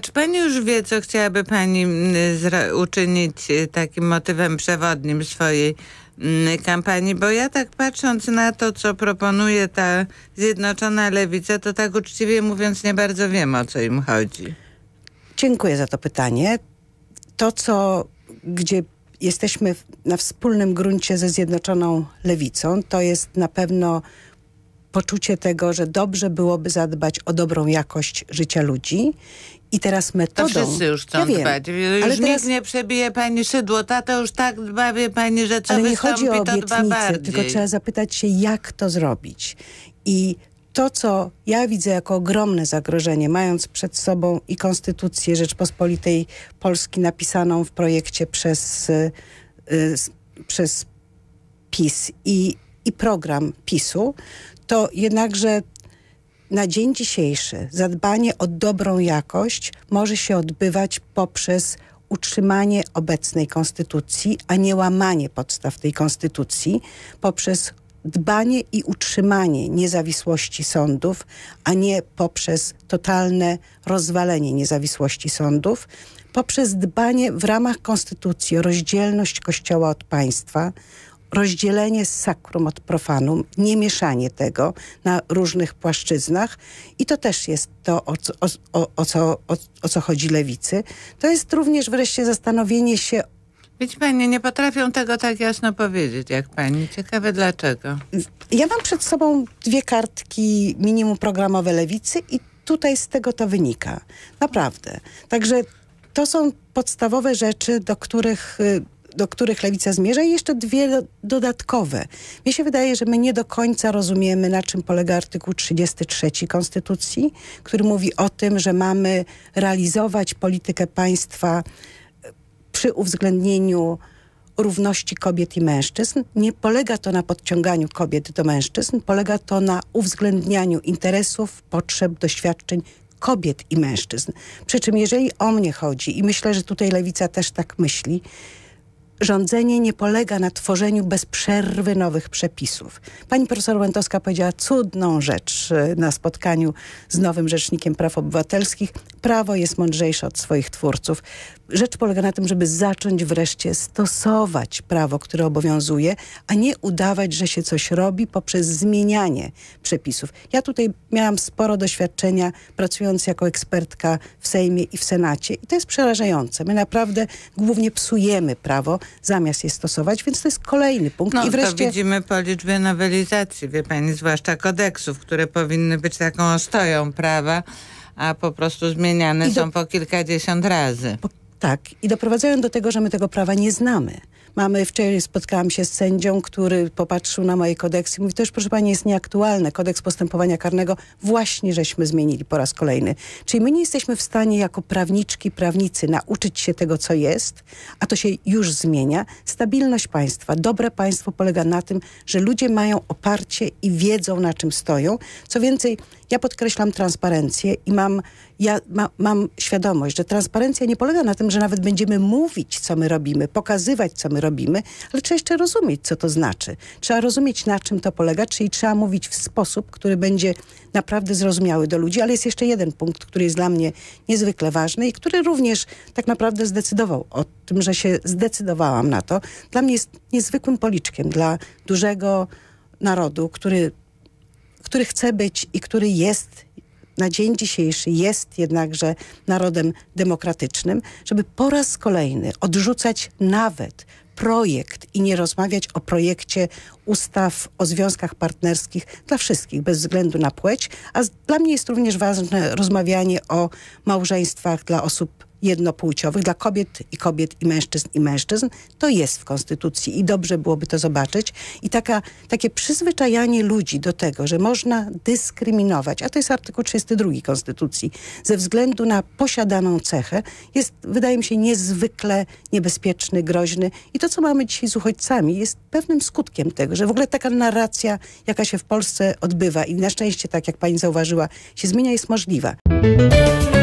czy pani już wie, co chciałaby pani mm, uczynić y, takim motywem przewodnim swojej mm, kampanii, bo ja tak patrząc na to, co proponuje ta Zjednoczona Lewica, to tak uczciwie mówiąc nie bardzo wiem, o co im chodzi. Dziękuję za to pytanie. To, co, gdzie jesteśmy na wspólnym gruncie ze Zjednoczoną Lewicą, to jest na pewno poczucie tego, że dobrze byłoby zadbać o dobrą jakość życia ludzi i teraz metodą... To wszyscy już chcą ja wiem, dbać. Już ale nikt nie przebije pani szydło. Tata już tak dba, wie pani, że co ale nie chodzi o obietnicy, tylko trzeba zapytać się, jak to zrobić. I to, co ja widzę jako ogromne zagrożenie, mając przed sobą i Konstytucję Rzeczpospolitej Polski napisaną w projekcie przez, y, y, przez PiS i, i program PiSu, to jednakże na dzień dzisiejszy zadbanie o dobrą jakość może się odbywać poprzez utrzymanie obecnej konstytucji, a nie łamanie podstaw tej konstytucji, poprzez dbanie i utrzymanie niezawisłości sądów, a nie poprzez totalne rozwalenie niezawisłości sądów, poprzez dbanie w ramach konstytucji o rozdzielność Kościoła od państwa, rozdzielenie sakrum od profanum, nie mieszanie tego na różnych płaszczyznach i to też jest to, o, o, o, co, o co chodzi lewicy. To jest również wreszcie zastanowienie się Widzi pani, nie potrafią tego tak jasno powiedzieć jak pani. Ciekawe dlaczego. Ja mam przed sobą dwie kartki minimum programowe lewicy i tutaj z tego to wynika. Naprawdę. Także to są podstawowe rzeczy, do których y, do których lewica zmierza i jeszcze dwie dodatkowe. mi się wydaje, że my nie do końca rozumiemy, na czym polega artykuł 33 Konstytucji, który mówi o tym, że mamy realizować politykę państwa e, przy uwzględnieniu równości kobiet i mężczyzn. Nie polega to na podciąganiu kobiet do mężczyzn, polega to na uwzględnianiu interesów, potrzeb, doświadczeń kobiet i mężczyzn. Przy czym jeżeli o mnie chodzi i myślę, że tutaj lewica też tak myśli, rządzenie nie polega na tworzeniu bez przerwy nowych przepisów. Pani profesor Łętowska powiedziała cudną rzecz e, na spotkaniu z nowym Rzecznikiem Praw Obywatelskich. Prawo jest mądrzejsze od swoich twórców. Rzecz polega na tym, żeby zacząć wreszcie stosować prawo, które obowiązuje, a nie udawać, że się coś robi poprzez zmienianie przepisów. Ja tutaj miałam sporo doświadczenia pracując jako ekspertka w Sejmie i w Senacie i to jest przerażające. My naprawdę głównie psujemy prawo, zamiast je stosować, więc to jest kolejny punkt. No, I wreszcie... to widzimy po liczbie nowelizacji, wie pani, zwłaszcza kodeksów, które powinny być taką ostoją prawa, a po prostu zmieniane do... są po kilkadziesiąt razy. Po... Tak, i doprowadzają do tego, że my tego prawa nie znamy. Mamy, wczoraj spotkałam się z sędzią, który popatrzył na moje kodeksy. Mówi, to już proszę pani jest nieaktualne. Kodeks postępowania karnego właśnie żeśmy zmienili po raz kolejny. Czyli my nie jesteśmy w stanie jako prawniczki, prawnicy nauczyć się tego, co jest, a to się już zmienia. Stabilność państwa, dobre państwo polega na tym, że ludzie mają oparcie i wiedzą, na czym stoją. Co więcej, ja podkreślam transparencję i mam, ja ma, mam świadomość, że transparencja nie polega na tym, że nawet będziemy mówić, co my robimy, pokazywać, co my robimy, ale trzeba jeszcze rozumieć, co to znaczy. Trzeba rozumieć, na czym to polega, czyli trzeba mówić w sposób, który będzie naprawdę zrozumiały do ludzi. Ale jest jeszcze jeden punkt, który jest dla mnie niezwykle ważny i który również tak naprawdę zdecydował o tym, że się zdecydowałam na to. Dla mnie jest niezwykłym policzkiem dla dużego narodu, który który chce być i który jest na dzień dzisiejszy jest jednakże narodem demokratycznym, żeby po raz kolejny odrzucać nawet projekt i nie rozmawiać o projekcie ustaw o związkach partnerskich dla wszystkich, bez względu na płeć. A dla mnie jest również ważne rozmawianie o małżeństwach dla osób jednopłciowych, dla kobiet i kobiet i mężczyzn i mężczyzn, to jest w Konstytucji i dobrze byłoby to zobaczyć. I taka, takie przyzwyczajanie ludzi do tego, że można dyskryminować, a to jest artykuł 32 Konstytucji, ze względu na posiadaną cechę, jest, wydaje mi się, niezwykle niebezpieczny, groźny. I to, co mamy dzisiaj z uchodźcami, jest pewnym skutkiem tego, że w ogóle taka narracja, jaka się w Polsce odbywa i na szczęście, tak jak pani zauważyła, się zmienia, jest możliwa.